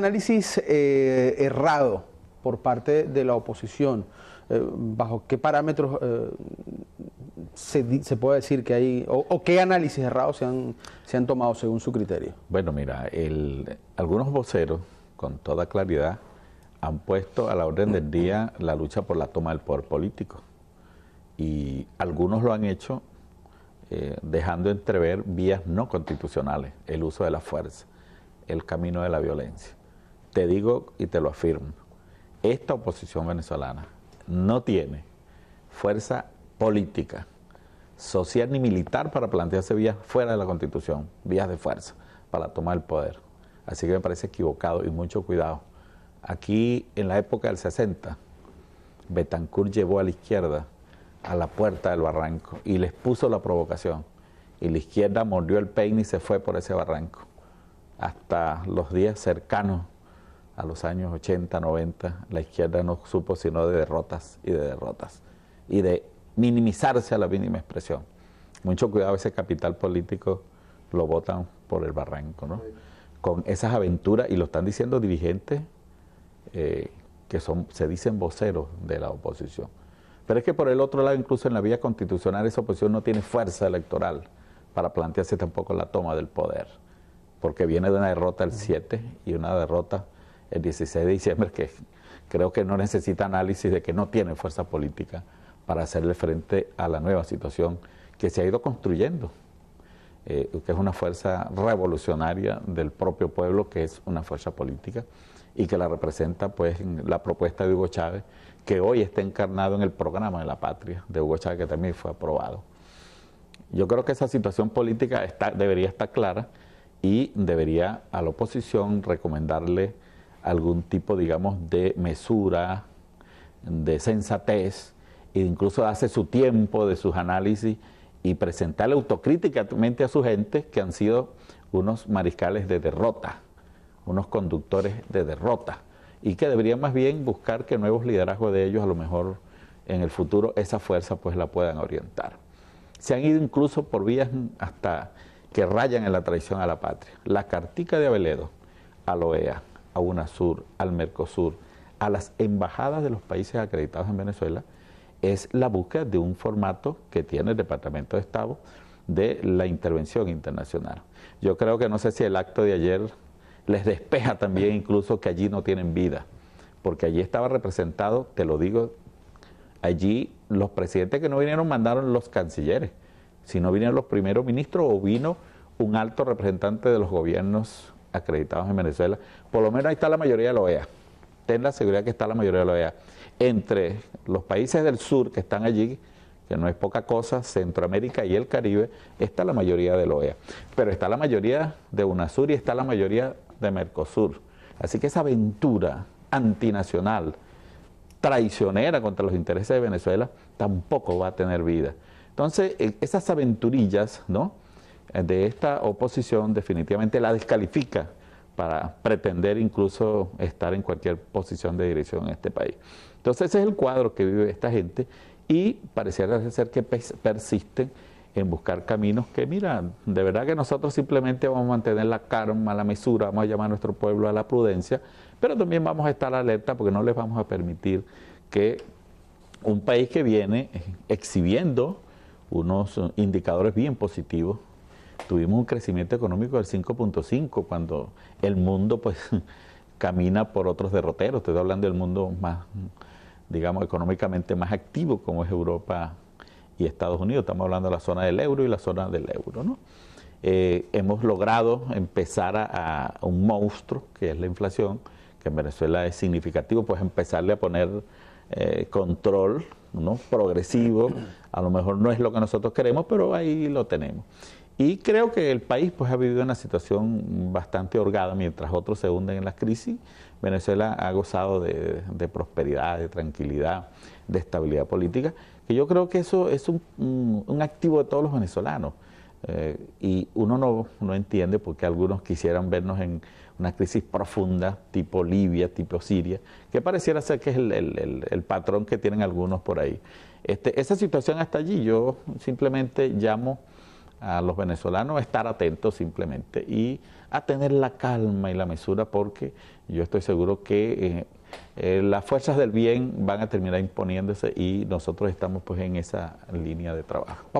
análisis eh, errado por parte de la oposición. Eh, ¿Bajo qué parámetros eh, se, puede decir que hay, o, qué análisis errados se han, se han, tomado según su criterio? Bueno, mira, algunos voceros, con toda claridad, han puesto a la orden del día la lucha por la toma del poder político. Y algunos lo han hecho dejando entrever vías no constitucionales, el uso de la fuerza, el camino de la violencia te digo y te lo afirmo, esta oposición venezolana no tiene fuerza política, social ni militar para plantearse vías fuera de la Constitución, vías de fuerza para tomar el poder. Así que me parece equivocado y mucho cuidado. Aquí en la época del 60, Betancourt llevó a la izquierda a la puerta del barranco y les puso la provocación. Y la izquierda mordió el peine y se fue por ese barranco. Hasta los días cercanos a los años 80, 90, la izquierda no supo sino de derrotas y de derrotas y de minimizarse a la mínima expresión. Mucho cuidado, ese capital político lo votan por el barranco, ¿no? Con esas aventuras, y lo están diciendo dirigentes eh, que son, se dicen voceros de la oposición. Pero es que por el otro lado, incluso en la vía constitucional, esa oposición no tiene fuerza electoral para plantearse tampoco la toma del poder, porque viene de una derrota el 7 y una derrota el 16 de diciembre, que creo que no necesita análisis de que no tiene fuerza política para hacerle frente a la nueva situación que se ha ido construyendo, eh, que es una fuerza revolucionaria del propio pueblo, que es una fuerza política y que la representa pues la propuesta de Hugo Chávez, que hoy está encarnado en el programa de la patria de Hugo Chávez, que también fue aprobado. Yo creo que esa situación política debería estar clara y debería a la oposición recomendarle algún tipo, digamos, de mesura, de sensatez, e incluso hace su tiempo de sus análisis y presentarle autocríticamente a su gente que han sido unos mariscales de derrota, unos conductores de derrota, y que deberían más bien buscar que nuevos liderazgos de ellos a lo mejor en el futuro esa fuerza pues la puedan orientar. Se han ido incluso por vías hasta que rayan en la traición a la patria. La cartica de Aveledo a la OEA a UNASUR, al MERCOSUR, a las embajadas de los países acreditados en Venezuela, es la búsqueda de un formato que tiene el Departamento de Estado de la intervención internacional. Yo creo que no sé si el acto de ayer les despeja también incluso que allí no tienen vida, porque allí estaba representado, te lo digo, allí los presidentes que no vinieron mandaron los cancilleres, si no vinieron los primeros ministros o vino un alto representante de los gobiernos acreditados en Venezuela, por lo menos ahí está la mayoría de la OEA. Ten la seguridad que está la mayoría de la OEA. Entre los países del sur que están allí, que no es poca cosa, Centroamérica y el Caribe, está la mayoría de la OEA. Pero está la mayoría de UNASUR y está la mayoría de Mercosur. Así que esa aventura antinacional, traicionera contra los intereses de Venezuela, tampoco va a tener vida. Entonces, e, esas aventurillas, ¿no? de esta oposición definitivamente la descalifica para pretender incluso estar en cualquier posición de dirección en este país. Entonces ese es el cuadro que vive esta gente y pareciera ser que persisten en buscar caminos que, mira, de verdad que nosotros simplemente vamos a mantener la calma, la mesura, vamos a llamar a nuestro pueblo a la prudencia, pero también vamos a estar alerta porque no les vamos a permitir que un país que viene exhibiendo unos indicadores bien positivos tuvimos un crecimiento económico del 5.5 cuando el mundo pues camina por otros derroteros. Estoy hablando del mundo más, digamos, económicamente más activo como es Europa y Estados Unidos. Estamos hablando de la zona del euro y la zona del euro, eh, hemos logrado empezar a, un monstruo que es la inflación, que en Venezuela es significativo, pues empezarle a poner eh, control ¿no? progresivo, a lo mejor no es lo que nosotros queremos, pero ahí lo tenemos. Y creo que el país pues, ha vivido una situación bastante holgada, mientras otros se hunden en la crisis, Venezuela ha gozado de, prosperidad, de tranquilidad, de estabilidad política, que yo creo que eso es un, activo de todos los venezolanos. Eh, y uno no, no entiende qué algunos quisieran vernos en una crisis profunda, tipo Libia, tipo Siria, que pareciera ser que es el, el, patrón que tienen algunos por ahí. Este, esa situación hasta allí, yo simplemente llamo a los venezolanos estar atentos simplemente y a tener la calma y la mesura porque yo estoy seguro que eh, eh, las fuerzas del bien van a terminar imponiéndose y nosotros estamos pues en esa línea de trabajo.